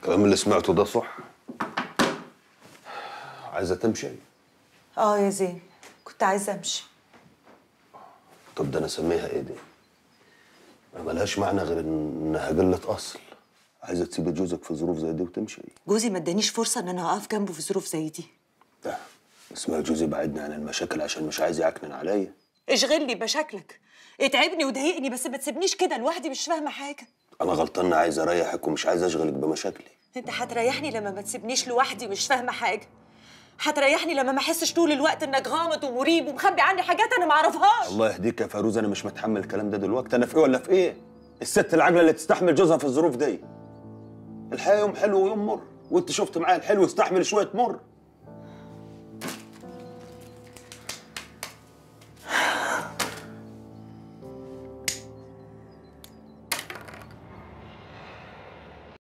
الكلام اللي سمعته ده صح؟ عايزة تمشي؟ يعني؟ اه يا زين كنت عايزة امشي طب ده انا اسميها ايه دي؟ ما ملهاش معنى غير انها جلة اصل عايزة تسيب جوزك في ظروف زي دي وتمشي؟ جوزي ما ادانيش فرصة ان انا اقف جنبه في ظروف زي دي ده اسمع جوزي بعدني عن المشاكل عشان مش عايز يعكنن عليا اشغلني بمشاكلك اتعبني وضايقني بس ما تسيبنيش كده لوحدي مش فاهمة حاجة انا غلطان عايز اريحك ومش عايز اشغلك بمشاكلي انت هتريحني لما ما تسيبنيش لوحدي مش فاهمه حاجه هتريحني لما ما احسش طول الوقت انك غامض ومريب ومخبي عني حاجات انا ما اعرفهاش الله يهديك يا فاروز انا مش متحمل الكلام ده دلوقتي انا في ايه ولا في ايه الست العاجله اللي تستحمل جوزها في الظروف دي الحياه يوم حلو ويوم مر وانت شفت معايا الحلو استحمل شويه مر